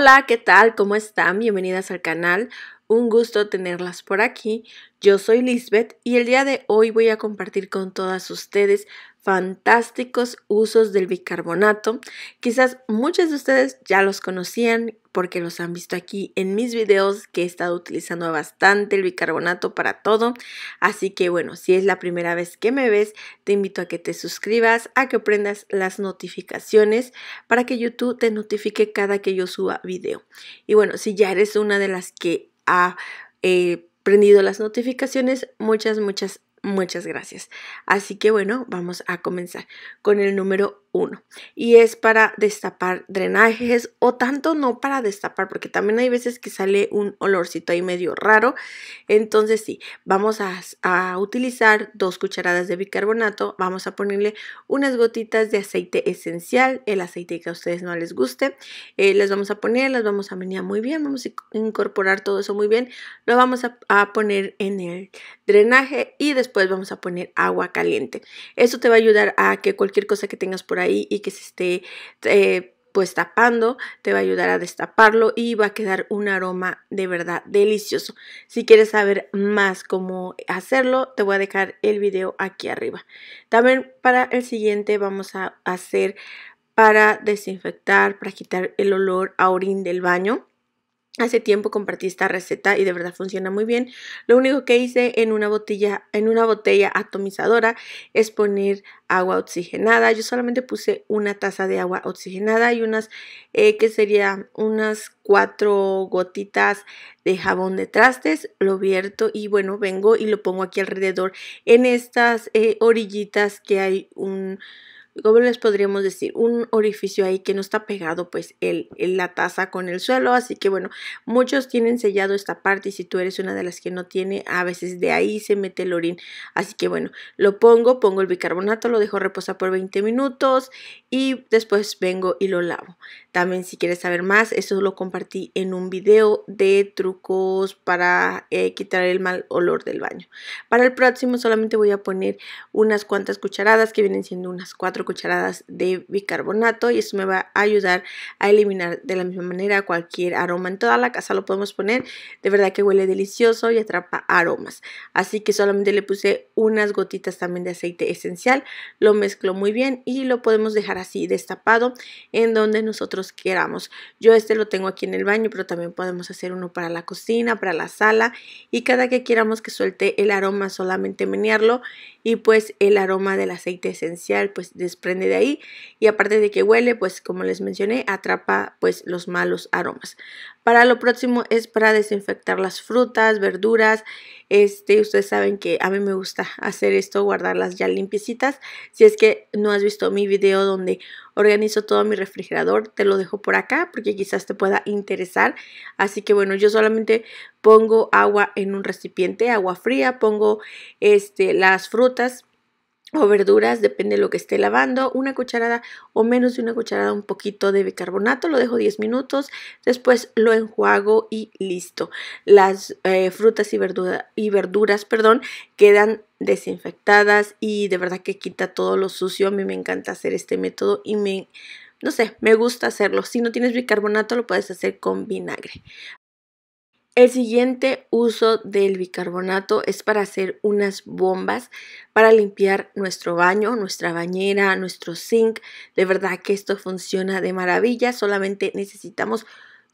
Hola, ¿qué tal? ¿Cómo están? Bienvenidas al canal. Un gusto tenerlas por aquí. Yo soy Lisbeth y el día de hoy voy a compartir con todas ustedes fantásticos usos del bicarbonato. Quizás muchos de ustedes ya los conocían porque los han visto aquí en mis videos que he estado utilizando bastante el bicarbonato para todo. Así que bueno, si es la primera vez que me ves, te invito a que te suscribas, a que prendas las notificaciones para que YouTube te notifique cada que yo suba video. Y bueno, si ya eres una de las que ha eh, prendido las notificaciones. Muchas, muchas, muchas gracias. Así que bueno, vamos a comenzar con el número uno. Y es para destapar drenajes o tanto no para destapar, porque también hay veces que sale un olorcito ahí medio raro. Entonces sí, vamos a, utilizar dos cucharadas de bicarbonato, vamos a ponerle unas gotitas de aceite esencial, el aceite que a ustedes no les guste. Eh, les vamos a poner, las vamos a venir muy bien, vamos a incorporar todo eso muy bien. Lo vamos a, a poner en el drenaje y después vamos a poner agua caliente. Eso te va a ayudar a que cualquier cosa que tengas por ahí y que se esté eh, pues tapando, te va a ayudar a destaparlo y va a quedar un aroma de verdad delicioso. Si quieres saber más cómo hacerlo, te voy a dejar el video aquí arriba. También para el siguiente vamos a hacer para desinfectar, para quitar el olor a orín del baño. Hace tiempo compartí esta receta y de verdad funciona muy bien. Lo único que hice en una botella, en una botella atomizadora es poner agua oxigenada. Yo solamente puse una taza de agua oxigenada y unas eh, que serían unas cuatro gotitas de jabón de trastes. Lo vierto y bueno, vengo y lo pongo aquí alrededor en estas eh, orillitas que hay un ¿cómo les podríamos decir? Un orificio ahí que no está pegado pues el, la taza con el suelo, así que bueno, muchos tienen sellado esta parte y si tú eres una de las que no tiene, a veces de ahí se mete el orín, así que bueno, lo pongo, pongo el bicarbonato, lo dejo reposar por 20 minutos y después vengo y lo lavo. También si quieres saber más, eso lo compartí en un video de trucos para eh, quitar el mal olor del baño. Para el próximo solamente voy a poner unas cuantas cucharadas que vienen siendo unas cuatro cucharadas de bicarbonato y eso me va a ayudar a eliminar de la misma manera cualquier aroma. En toda la casa lo podemos poner, de verdad que huele delicioso y atrapa aromas. Así que solamente le puse unas gotitas también de aceite esencial, lo mezclo muy bien y lo podemos dejar así destapado en donde nosotros queramos. Yo este lo tengo aquí en el baño, pero también podemos hacer uno para la cocina, para la sala y cada que queramos que suelte el aroma solamente menearlo y pues el aroma del aceite esencial pues de desprende de ahí y aparte de que huele, pues como les mencioné, atrapa pues los malos aromas. Para lo próximo es para desinfectar las frutas, verduras. Este, ustedes saben que a mí me gusta hacer esto, guardarlas ya limpiecitas. Si es que no has visto mi video donde organizo todo mi refrigerador, te lo dejo por acá porque quizás te pueda interesar. Así que bueno, yo solamente pongo agua en un recipiente, agua fría, pongo este, las frutas, o verduras, depende de lo que esté lavando, una cucharada o menos de una cucharada, un poquito de bicarbonato, lo dejo 10 minutos, después lo enjuago y listo. Las eh, frutas y, y verduras perdón, quedan desinfectadas y de verdad que quita todo lo sucio. A mí me encanta hacer este método y me no sé, me gusta hacerlo. Si no tienes bicarbonato, lo puedes hacer con vinagre. El siguiente uso del bicarbonato es para hacer unas bombas para limpiar nuestro baño, nuestra bañera, nuestro zinc. De verdad que esto funciona de maravilla, solamente necesitamos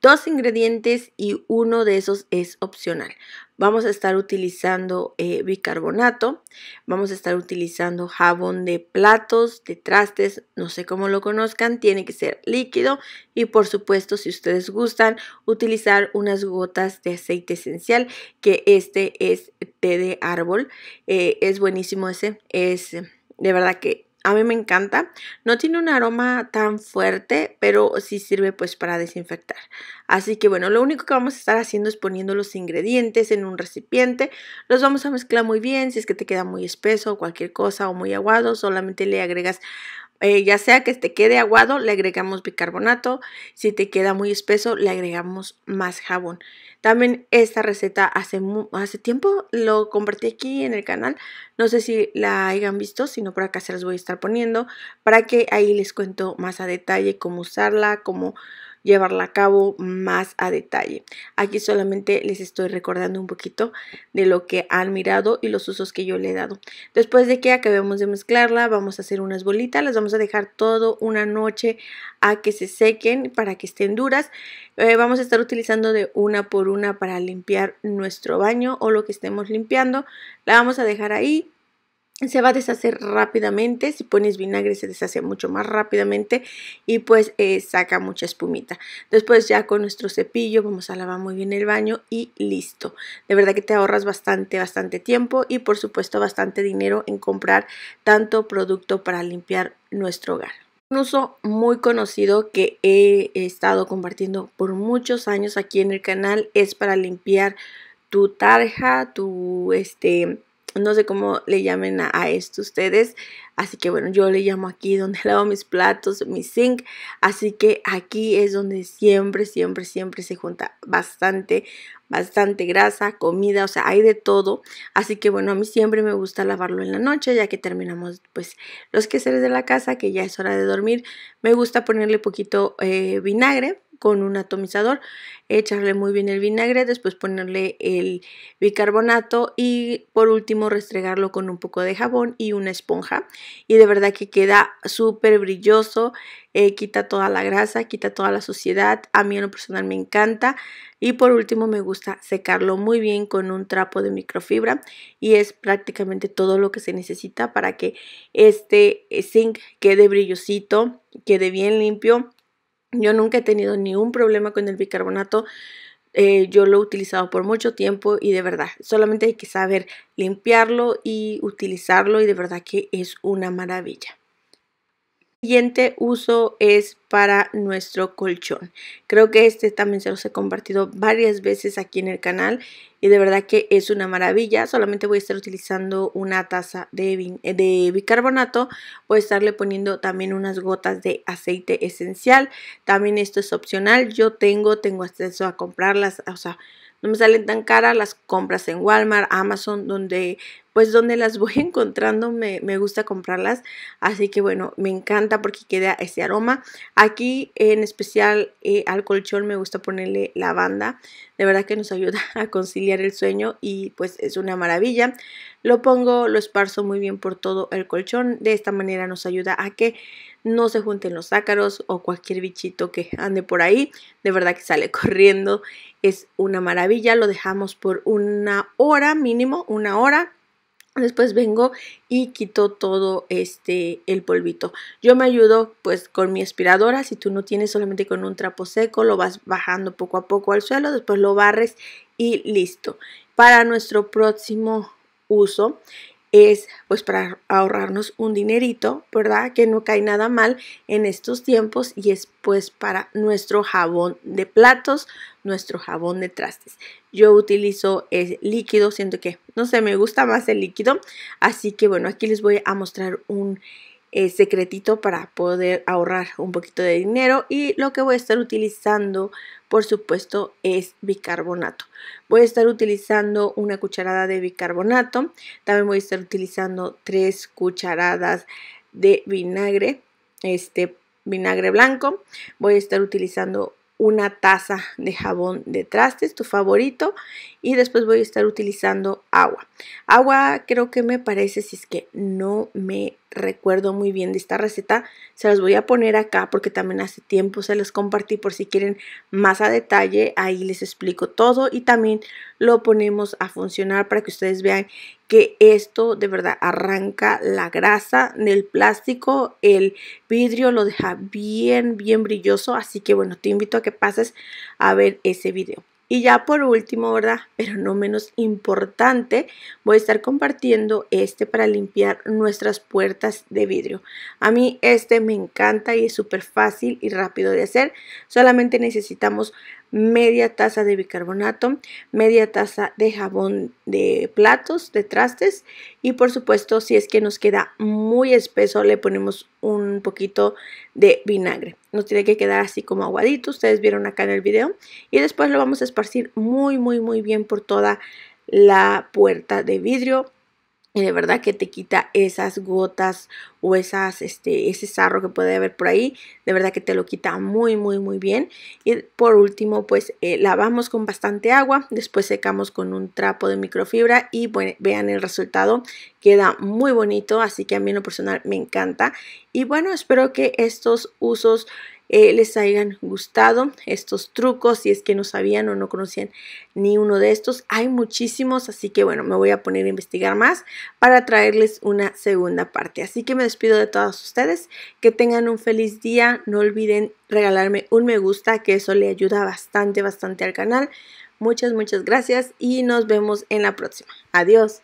dos ingredientes y uno de esos es opcional. Vamos a estar utilizando eh, bicarbonato, vamos a estar utilizando jabón de platos, de trastes, no sé cómo lo conozcan, tiene que ser líquido y por supuesto si ustedes gustan utilizar unas gotas de aceite esencial que este es té de árbol, eh, es buenísimo ese, es de verdad que a mí me encanta. No tiene un aroma tan fuerte, pero sí sirve pues para desinfectar. Así que bueno, lo único que vamos a estar haciendo es poniendo los ingredientes en un recipiente. Los vamos a mezclar muy bien, si es que te queda muy espeso o cualquier cosa o muy aguado, solamente le agregas eh, ya sea que te quede aguado, le agregamos bicarbonato. Si te queda muy espeso, le agregamos más jabón. También esta receta hace, hace tiempo lo compartí aquí en el canal. No sé si la hayan visto, sino por acá se las voy a estar poniendo para que ahí les cuento más a detalle cómo usarla, cómo llevarla a cabo más a detalle. Aquí solamente les estoy recordando un poquito de lo que han mirado y los usos que yo le he dado. Después de que acabemos de mezclarla, vamos a hacer unas bolitas, las vamos a dejar todo una noche a que se sequen para que estén duras. Eh, vamos a estar utilizando de una por una para limpiar nuestro baño o lo que estemos limpiando. La vamos a dejar ahí se va a deshacer rápidamente, si pones vinagre se deshace mucho más rápidamente y pues eh, saca mucha espumita. Después ya con nuestro cepillo vamos a lavar muy bien el baño y listo. De verdad que te ahorras bastante, bastante tiempo y por supuesto bastante dinero en comprar tanto producto para limpiar nuestro hogar un uso muy conocido que he estado compartiendo por muchos años aquí en el canal es para limpiar tu tarja, tu este no sé cómo le llamen a, a, esto ustedes. Así que bueno, yo le llamo aquí donde lavo mis platos, mi sink Así que aquí es donde siempre, siempre, siempre se junta bastante, bastante grasa, comida, o sea, hay de todo. Así que bueno, a mí siempre me gusta lavarlo en la noche, ya que terminamos pues los quehaceres de la casa, que ya es hora de dormir. Me gusta ponerle poquito eh, vinagre con un atomizador, echarle muy bien el vinagre, después ponerle el bicarbonato y por último restregarlo con un poco de jabón y una esponja. Y de verdad que queda súper brilloso, eh, quita toda la grasa, quita toda la suciedad. A mí en lo personal me encanta. Y por último me gusta secarlo muy bien con un trapo de microfibra y es prácticamente todo lo que se necesita para que este zinc quede brillosito, quede bien limpio yo nunca he tenido ningún problema con el bicarbonato. Eh, yo lo he utilizado por mucho tiempo y de verdad, solamente hay que saber limpiarlo y utilizarlo y de verdad que es una maravilla siguiente uso es para nuestro colchón. Creo que este también se los he compartido varias veces aquí en el canal y de verdad que es una maravilla. Solamente voy a estar utilizando una taza de, eh, de bicarbonato. Voy a estarle poniendo también unas gotas de aceite esencial. También esto es opcional. Yo tengo, tengo acceso a comprarlas, o sea, no me salen tan caras las compras en Walmart, Amazon, donde pues donde las voy encontrando me, gusta comprarlas. Así que bueno, me encanta porque queda ese aroma. Aquí en especial eh, al colchón me gusta ponerle lavanda. De verdad que nos ayuda a conciliar el sueño y pues es una maravilla. Lo pongo, lo esparzo muy bien por todo el colchón. De esta manera nos ayuda a que no se junten los ácaros o cualquier bichito que ande por ahí. De verdad que sale corriendo, es una maravilla. Lo dejamos por una hora mínimo, una hora. Después vengo y quito todo este el polvito. Yo me ayudo pues con mi aspiradora. Si tú no tienes solamente con un trapo seco, lo vas bajando poco a poco al suelo, después lo barres y listo. Para nuestro próximo uso es pues para ahorrarnos un dinerito, ¿verdad? Que no cae nada mal en estos tiempos y es pues para nuestro jabón de platos, nuestro jabón de trastes. Yo utilizo el líquido, siento que no sé, me gusta más el líquido, así que bueno, aquí les voy a mostrar un eh, secretito para poder ahorrar un poquito de dinero y lo que voy a estar utilizando por supuesto es bicarbonato voy a estar utilizando una cucharada de bicarbonato también voy a estar utilizando tres cucharadas de vinagre este vinagre blanco voy a estar utilizando una taza de jabón de trastes, tu favorito, y después voy a estar utilizando agua. Agua creo que me parece, si es que no me recuerdo muy bien de esta receta, se las voy a poner acá porque también hace tiempo se las compartí por si quieren más a detalle, ahí les explico todo y también lo ponemos a funcionar para que ustedes vean que esto de verdad arranca la grasa del plástico, el vidrio lo deja bien, bien brilloso. Así que bueno, te invito a que pases a ver ese video. Y ya por último, ¿verdad? Pero no menos importante, voy a estar compartiendo este para limpiar nuestras puertas de vidrio. A mí este me encanta y es súper fácil y rápido de hacer. Solamente necesitamos media taza de bicarbonato, media taza de jabón de platos, de trastes y por supuesto si es que nos queda muy espeso le ponemos un poquito de vinagre. Nos tiene que quedar así como aguadito, ustedes vieron acá en el video y después lo vamos a esparcir muy muy muy bien por toda la puerta de vidrio y de verdad que te quita esas gotas o esas, este, ese sarro que puede haber por ahí. De verdad que te lo quita muy, muy, muy bien. Y por último, pues eh, lavamos con bastante agua. Después secamos con un trapo de microfibra y bueno, vean el resultado. Queda muy bonito, así que a mí en lo personal me encanta. Y bueno, espero que estos usos eh, les hayan gustado estos trucos, si es que no sabían o no conocían ni uno de estos. Hay muchísimos, así que bueno, me voy a poner a investigar más para traerles una segunda parte. Así que me despido de todos ustedes, que tengan un feliz día, no olviden regalarme un me gusta, que eso le ayuda bastante, bastante al canal. Muchas, muchas gracias y nos vemos en la próxima. Adiós.